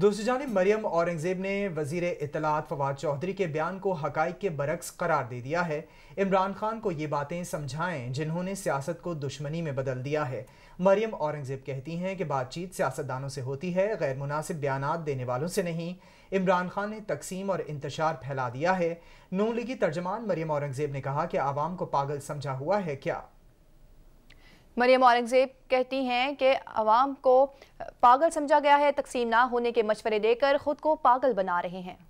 दूसरी जानब मरियम औरंगजेब ने वजीर इतलात फवाद चौधरी के बयान को हक़ के बरक्स करार दे दिया है इमरान खान को ये बातें समझाएं जिन्होंने सियासत को दुश्मनी में बदल दिया है मरियम औरंगजेब कहती हैं कि बातचीत सियासतदानों से होती है गैर मुनासिब बयान देने वालों से नहीं इमरान खान ने तकसीम और इंतजार फैला दिया है नू लिगी तर्जमान मरियम औरंगजेब ने कहा कि आवाम को पागल समझा हुआ है क्या मरियम औरंगजेब कहती हैं कि आवाम को पागल समझा गया है तकसीम ना होने के मशवरे देकर ख़ुद को पागल बना रहे हैं